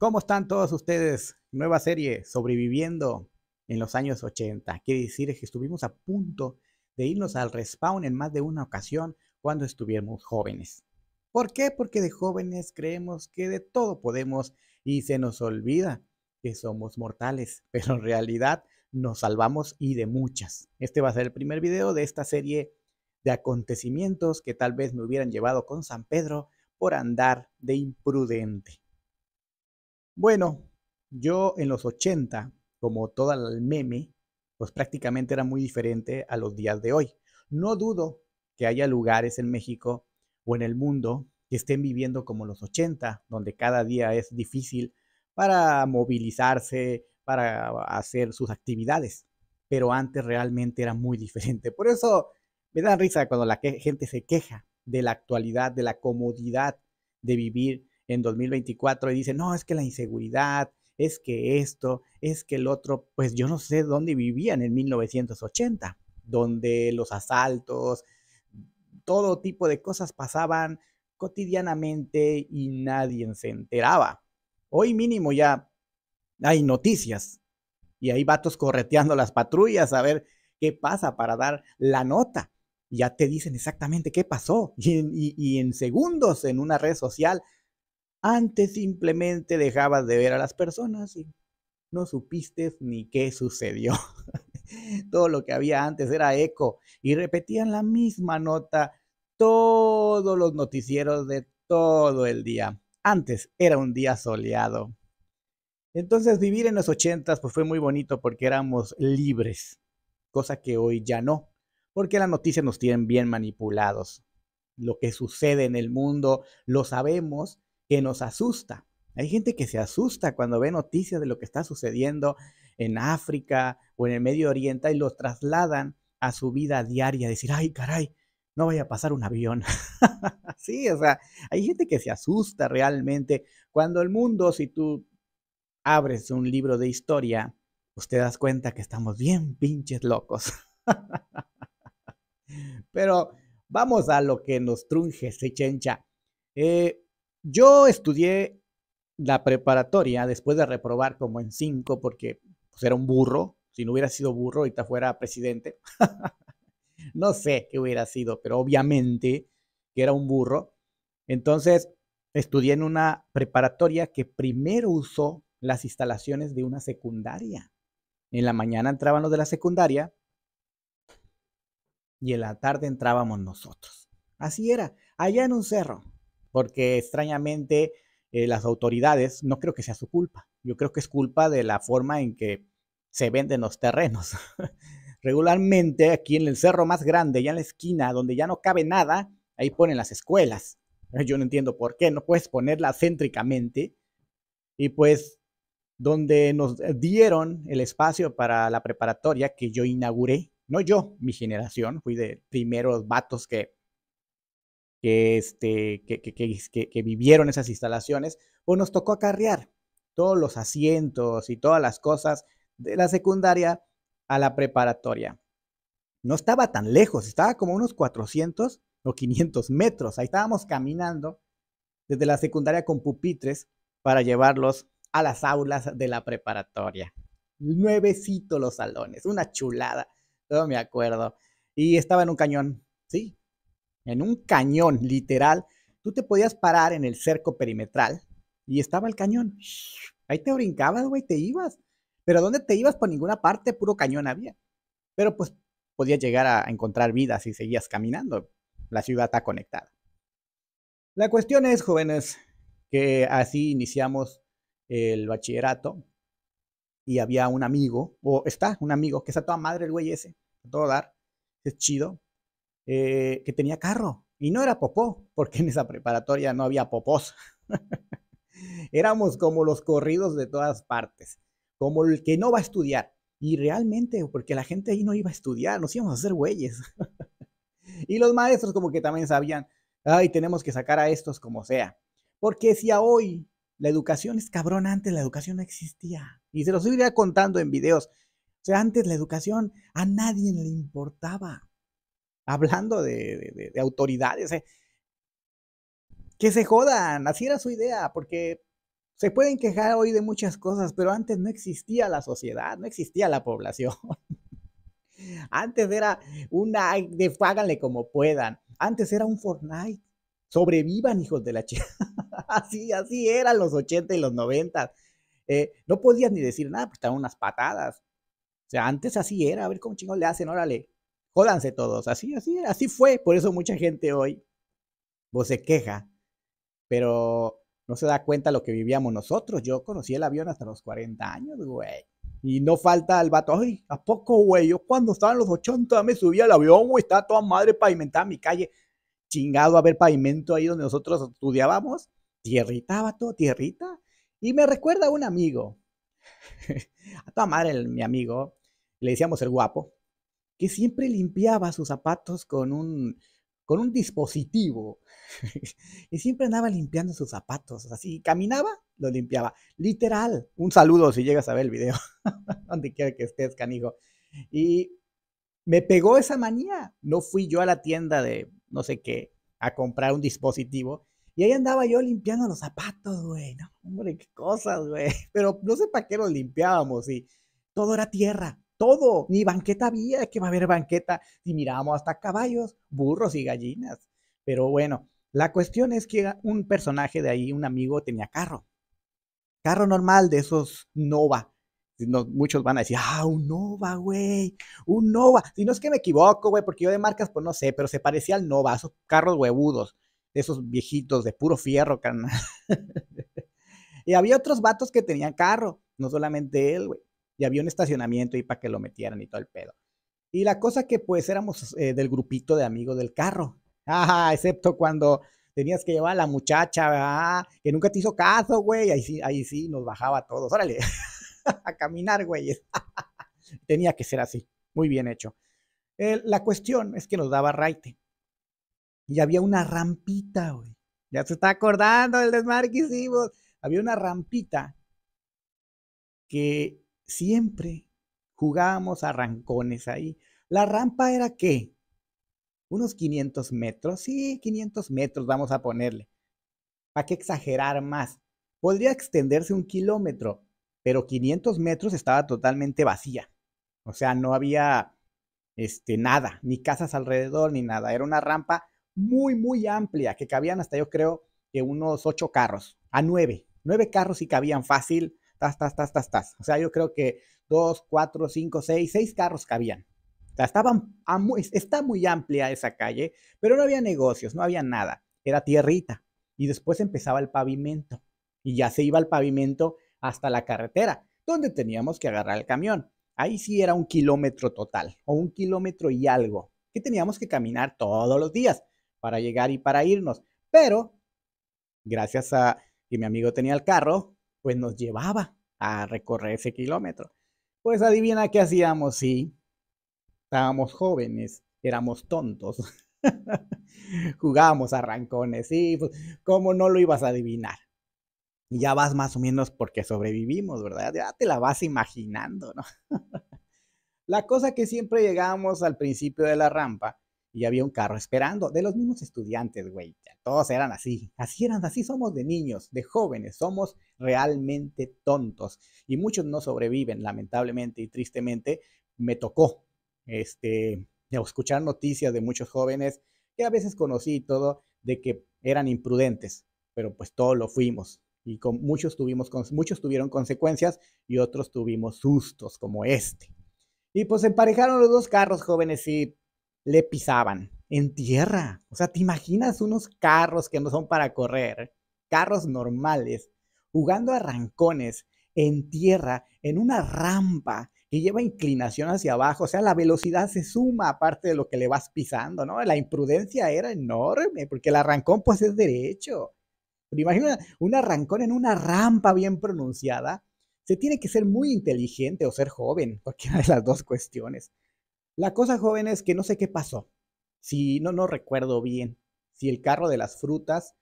¿Cómo están todos ustedes? Nueva serie, sobreviviendo en los años 80. Quiere decir que estuvimos a punto de irnos al respawn en más de una ocasión cuando estuviéramos jóvenes. ¿Por qué? Porque de jóvenes creemos que de todo podemos y se nos olvida que somos mortales, pero en realidad nos salvamos y de muchas. Este va a ser el primer video de esta serie de acontecimientos que tal vez me hubieran llevado con San Pedro por andar de imprudente. Bueno, yo en los 80, como toda el meme, pues prácticamente era muy diferente a los días de hoy. No dudo que haya lugares en México o en el mundo que estén viviendo como los 80, donde cada día es difícil para movilizarse, para hacer sus actividades. Pero antes realmente era muy diferente. Por eso me da risa cuando la gente se queja de la actualidad, de la comodidad de vivir en 2024 y dicen, no, es que la inseguridad, es que esto, es que el otro, pues yo no sé dónde vivían en 1980, donde los asaltos, todo tipo de cosas pasaban cotidianamente y nadie se enteraba. Hoy mínimo ya hay noticias y hay vatos correteando las patrullas a ver qué pasa para dar la nota. Ya te dicen exactamente qué pasó y, y en segundos en una red social antes simplemente dejabas de ver a las personas y no supiste ni qué sucedió. Todo lo que había antes era eco y repetían la misma nota todos los noticieros de todo el día. Antes era un día soleado. Entonces vivir en los ochentas pues fue muy bonito porque éramos libres, cosa que hoy ya no, porque las noticias nos tienen bien manipulados. Lo que sucede en el mundo lo sabemos que nos asusta. Hay gente que se asusta cuando ve noticias de lo que está sucediendo en África o en el Medio Oriente y los trasladan a su vida diaria, decir, ay, caray, no vaya a pasar un avión. sí, o sea, hay gente que se asusta realmente cuando el mundo, si tú abres un libro de historia, usted pues das cuenta que estamos bien pinches locos. Pero vamos a lo que nos trunge, se chencha. Eh, yo estudié la preparatoria después de reprobar como en cinco porque pues, era un burro. Si no hubiera sido burro, ahorita fuera presidente. no sé qué hubiera sido, pero obviamente que era un burro. Entonces, estudié en una preparatoria que primero usó las instalaciones de una secundaria. En la mañana entraban los de la secundaria y en la tarde entrábamos nosotros. Así era, allá en un cerro porque extrañamente eh, las autoridades, no creo que sea su culpa, yo creo que es culpa de la forma en que se venden los terrenos. Regularmente aquí en el cerro más grande, ya en la esquina, donde ya no cabe nada, ahí ponen las escuelas. Yo no entiendo por qué, no puedes ponerla céntricamente. Y pues donde nos dieron el espacio para la preparatoria que yo inauguré, no yo, mi generación, fui de primeros vatos que que, este, que, vivieron esas instalaciones, pues nos tocó acarrear todos los asientos y todas las cosas de la secundaria a la preparatoria. No estaba tan lejos, estaba como unos 400 o 500 metros. Ahí estábamos caminando desde la secundaria con pupitres para llevarlos a las aulas de la preparatoria. Nuevecito los salones, una chulada, todo me acuerdo. Y estaba en un cañón, sí, en un cañón literal, tú te podías parar en el cerco perimetral y estaba el cañón. Ahí te brincabas, güey, te ibas. Pero ¿dónde te ibas? Por ninguna parte, puro cañón había. Pero pues podías llegar a encontrar vida si seguías caminando. La ciudad está conectada. La cuestión es, jóvenes, que así iniciamos el bachillerato y había un amigo, o está un amigo, que está toda madre el güey ese, todo dar, es chido, eh, que tenía carro y no era popó, porque en esa preparatoria no había popós. Éramos como los corridos de todas partes, como el que no va a estudiar. Y realmente, porque la gente ahí no iba a estudiar, nos íbamos a hacer güeyes. y los maestros como que también sabían, ay, tenemos que sacar a estos como sea. Porque si a hoy la educación es cabrón, antes la educación no existía. Y se los iría contando en videos. O sea, antes la educación a nadie le importaba hablando de, autoridades. Eh. Que se jodan, así era su idea, porque se pueden quejar hoy de muchas cosas, pero antes no existía la sociedad, no existía la población. Antes era una, de, como puedan. Antes era un Fortnite. Sobrevivan, hijos de la chica. así, así eran los 80 y los 90. Eh, no podías ni decir nada, pues estaban unas patadas. O sea, antes así era, a ver cómo chingón le hacen, órale. Jódanse todos, así, así, así fue. Por eso mucha gente hoy vos pues, se queja, pero no se da cuenta lo que vivíamos nosotros. Yo conocí el avión hasta los 40 años, güey. Y no falta el vato, ay, ¿a poco, güey? Yo cuando estaba en los 80 me subía al avión, güey, estaba toda madre pavimentada mi calle. Chingado a ver pavimento ahí donde nosotros estudiábamos. Tierrita, todo tierrita. Y me recuerda a un amigo. a toda madre, mi amigo. Le decíamos el guapo que siempre limpiaba sus zapatos con un, con un dispositivo. y siempre andaba limpiando sus zapatos. Así caminaba, lo limpiaba. Literal. Un saludo si llegas a ver el video. Donde quiera que estés, canijo. Y me pegó esa manía. No fui yo a la tienda de no sé qué a comprar un dispositivo. Y ahí andaba yo limpiando los zapatos, güey. No, hombre, qué cosas, güey. Pero no sé para qué los limpiábamos y todo era tierra todo, ni banqueta había, que va a haber banqueta, y mirábamos hasta caballos, burros y gallinas. Pero bueno, la cuestión es que un personaje de ahí, un amigo, tenía carro. Carro normal de esos Nova. muchos van a decir, ah, un Nova, güey, un Nova. Si no es que me equivoco, güey, porque yo de marcas, pues no sé, pero se parecía al Nova, esos carros huevudos, esos viejitos de puro fierro, carnal. y había otros vatos que tenían carro, no solamente él, güey y había un estacionamiento y para que lo metieran y todo el pedo. Y la cosa que pues éramos eh, del grupito de amigos del carro, ah, excepto cuando tenías que llevar a la muchacha, que nunca te hizo caso, güey, ahí sí, ahí sí nos bajaba a todos, órale, a caminar, güey. Tenía que ser así, muy bien hecho. la cuestión es que nos daba raite. Y había una rampita, güey. Ya se está acordando del desmarque hicimos. Había una rampita que Siempre jugábamos a rancones ahí. ¿La rampa era qué? Unos 500 metros. Sí, 500 metros vamos a ponerle. ¿Para qué exagerar más? Podría extenderse un kilómetro, pero 500 metros estaba totalmente vacía. O sea, no había este, nada, ni casas alrededor, ni nada. Era una rampa muy, muy amplia, que cabían hasta yo creo que unos ocho carros, a 9, 9 carros y cabían fácil tas, tas, tas, tas, tas. O sea, yo creo que dos, cuatro, cinco, seis, seis carros cabían. O sea, estaban, está muy amplia esa calle, pero no había negocios, no había nada. Era tierrita. Y después empezaba el pavimento. Y ya se iba el pavimento hasta la carretera, donde teníamos que agarrar el camión. Ahí sí era un kilómetro total, o un kilómetro y algo, que teníamos que caminar todos los días para llegar y para irnos. Pero, gracias a que mi amigo tenía el carro, pues nos llevaba a recorrer ese kilómetro. Pues adivina qué hacíamos, sí. Estábamos jóvenes, éramos tontos. Jugábamos rancones, sí, pues, ¿cómo no lo ibas a adivinar? Y ya vas más o menos porque sobrevivimos, ¿verdad? Ya te la vas imaginando, ¿no? la cosa que siempre llegábamos al principio de la rampa y había un carro esperando de los mismos estudiantes, güey. Todos eran así, así eran, así somos de niños, de jóvenes, somos realmente tontos y muchos no sobreviven, lamentablemente y tristemente. Me tocó este escuchar noticias de muchos jóvenes que a veces conocí todo de que eran imprudentes, pero pues todos lo fuimos y con muchos tuvimos muchos tuvieron consecuencias y otros tuvimos sustos como este. Y pues emparejaron los dos carros jóvenes y le pisaban en tierra. O sea, ¿te imaginas unos carros que no son para correr? Carros normales, jugando a arrancones en tierra, en una rampa que lleva inclinación hacia abajo. O sea, la velocidad se suma aparte de lo que le vas pisando, ¿no? La imprudencia era enorme porque el arrancón pues es derecho. Pero imagina un arrancón en una rampa bien pronunciada. Se tiene que ser muy inteligente o ser joven, cualquiera de las dos cuestiones la cosa, joven, es que no sé qué pasó. Si no, no recuerdo bien. Si el carro de las frutas,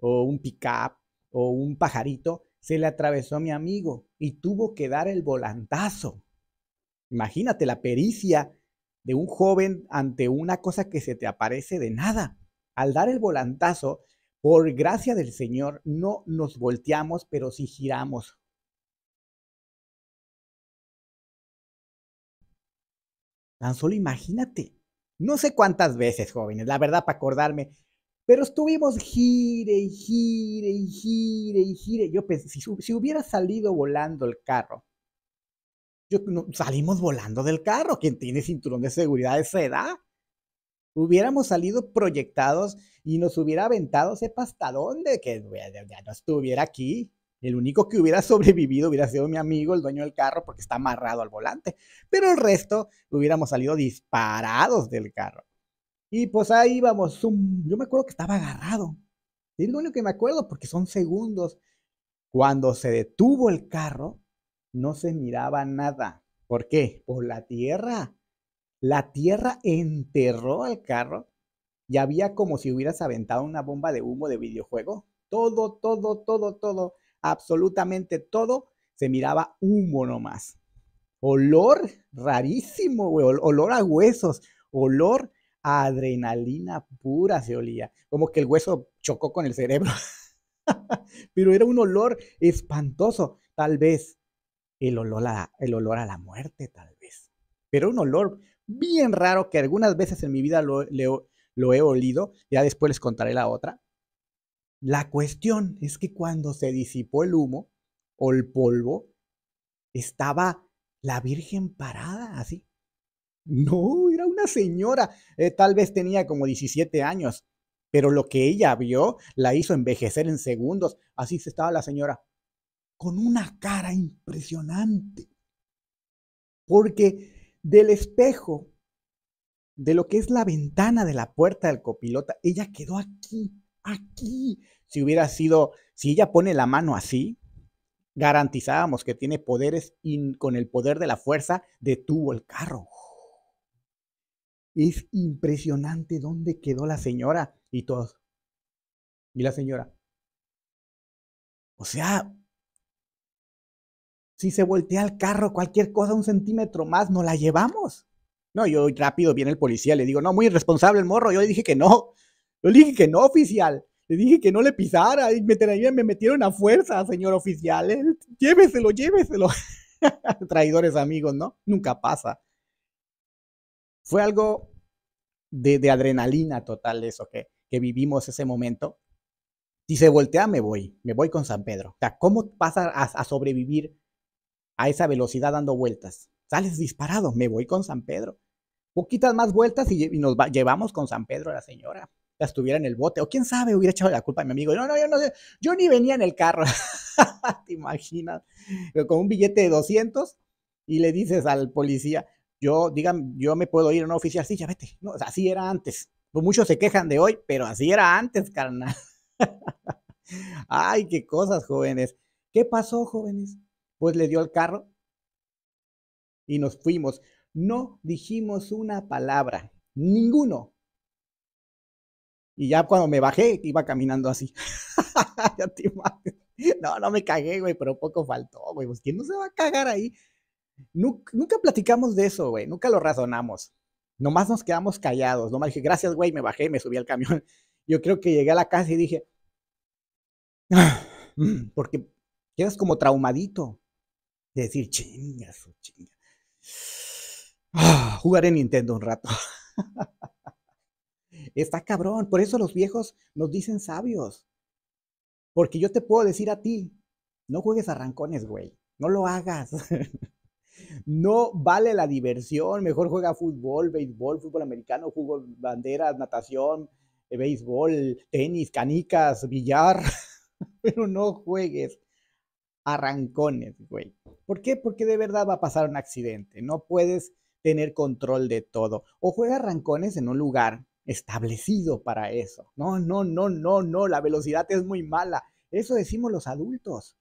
o un pickup, o un pajarito, se le atravesó a mi amigo y tuvo que dar el volantazo. Imagínate la pericia de un joven ante una cosa que se te aparece de nada. Al dar el volantazo, por gracia del Señor, no nos volteamos, pero sí giramos. Tan solo imagínate. No sé cuántas veces, jóvenes, la verdad, para acordarme. Pero estuvimos gire y gire y gire y gire. Yo pensé, si, hubiera salido volando el carro, salimos volando del carro. Quien tiene cinturón de seguridad esa edad. Hubiéramos salido proyectados y nos hubiera aventado, sepa hasta dónde, que ya no estuviera aquí. El único que hubiera sobrevivido hubiera sido mi amigo, el dueño del carro, porque está amarrado al volante. Pero el resto hubiéramos salido disparados del carro. Y pues ahí vamos, yo me acuerdo que estaba agarrado. Es lo único que me acuerdo porque son segundos. Cuando se detuvo el carro, no se miraba nada. ¿Por qué? Por la tierra. La tierra enterró al carro y había como si hubieras aventado una bomba de humo de videojuego. Todo, todo, todo, todo absolutamente todo se miraba humo nomás. Olor rarísimo, olor a huesos, olor a adrenalina pura se olía, como que el hueso chocó con el cerebro. Pero era un olor espantoso, tal vez el olor, a, el olor a la muerte, tal vez. Pero un olor bien raro que algunas veces en mi vida lo he olido, ya después les contaré la otra. La cuestión es que cuando se disipó el humo o el polvo, estaba la Virgen parada así. No, era una señora. Eh, tal vez tenía como 17 años, pero lo que ella vio la hizo envejecer en segundos. Así se estaba la señora, con una cara impresionante. Porque del espejo, de lo que es la ventana de la puerta del copilota, ella quedó aquí aquí. Si hubiera sido, si ella pone la mano así, garantizábamos que tiene poderes y con el poder de la fuerza detuvo el carro. Es impresionante dónde quedó la señora y todos. Y la señora. O sea, si se voltea el carro, cualquier cosa, un centímetro más, no la llevamos. No, yo rápido viene el policía, le digo, no, muy irresponsable el morro. Yo le dije que no le dije que no, oficial. Le dije que no le pisara y me, me metieron a fuerza, señor oficial. Eh, lléveselo, lléveselo. Traidores amigos, ¿no? Nunca pasa. Fue algo de, adrenalina total eso que, que vivimos ese momento. Si se voltea, me voy, me voy con San Pedro. O sea, ¿cómo pasa a, sobrevivir a esa velocidad dando vueltas? Sales disparado, me voy con San Pedro. Poquitas más vueltas y, nos llevamos con San Pedro a la señora estuviera en el bote, o quién sabe, hubiera echado la culpa a mi amigo. No, no, yo no sé, yo ni venía en el carro, te imaginas, con un billete de 200 y le dices al policía, yo, digan, yo me puedo ir a una oficial, sí, ya vete, no, así era antes. Pues muchos se quejan de hoy, pero así era antes, carnal. Ay, qué cosas, jóvenes. ¿Qué pasó, jóvenes? Pues le dio el carro y nos fuimos. No dijimos una palabra, ninguno, y ya cuando me bajé, iba caminando así. no, no me cagué, güey, pero poco faltó, güey. Pues, ¿Quién no se va a cagar ahí? Nunca, platicamos de eso, güey. Nunca lo razonamos. Nomás nos quedamos callados. Nomás dije, gracias, güey, me bajé, me subí al camión. Yo creo que llegué a la casa y dije, ah, mm, porque quedas como traumadito. De decir, chingas, oh, chingas. Ah, jugaré Nintendo un rato. Está cabrón. Por eso los viejos nos dicen sabios. Porque yo te puedo decir a ti, no juegues a rancones, güey. No lo hagas. No vale la diversión. Mejor juega fútbol, béisbol, fútbol americano, juego banderas, natación, eh, béisbol, tenis, canicas, billar. Pero no juegues rancones, güey. ¿Por qué? Porque de verdad va a pasar un accidente. No puedes tener control de todo. O juega rancones en un lugar establecido para eso. No, no, no, no, no, la velocidad es muy mala. Eso decimos los adultos,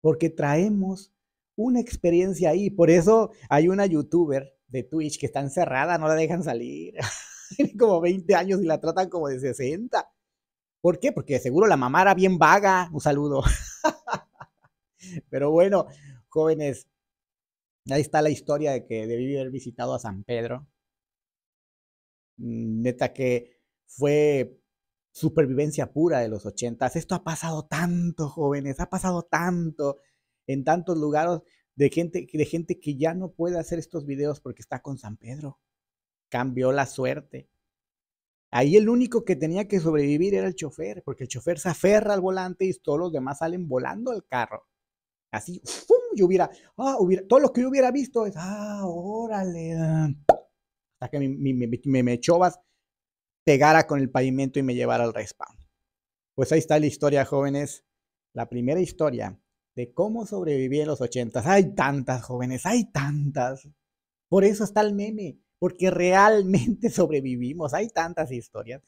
porque traemos una experiencia ahí. Por eso hay una youtuber de Twitch que está encerrada, no la dejan salir. Tiene como 20 años y la tratan como de 60. ¿Por qué? Porque seguro la mamá era bien vaga. Un saludo. Pero bueno, jóvenes, ahí está la historia de que debí haber visitado a San Pedro Mm, neta que fue supervivencia pura de los ochentas. Esto ha pasado tanto, jóvenes, ha pasado tanto en tantos lugares de gente, de gente que ya no puede hacer estos videos porque está con San Pedro. Cambió la suerte. Ahí el único que tenía que sobrevivir era el chofer, porque el chofer se aferra al volante y todos los demás salen volando al carro. Así, ¡fum! yo hubiera, ah, hubiera, todo lo que yo hubiera visto es, ah, órale, ah, hasta que me mi, pegara con el pavimento y me llevara al respawn. Pues ahí está la historia, jóvenes. La primera historia de cómo sobreviví en los ochentas. Hay tantas, jóvenes, hay tantas. Por eso está el meme, porque realmente sobrevivimos. Hay tantas historias.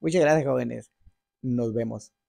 Muchas gracias, jóvenes. Nos vemos.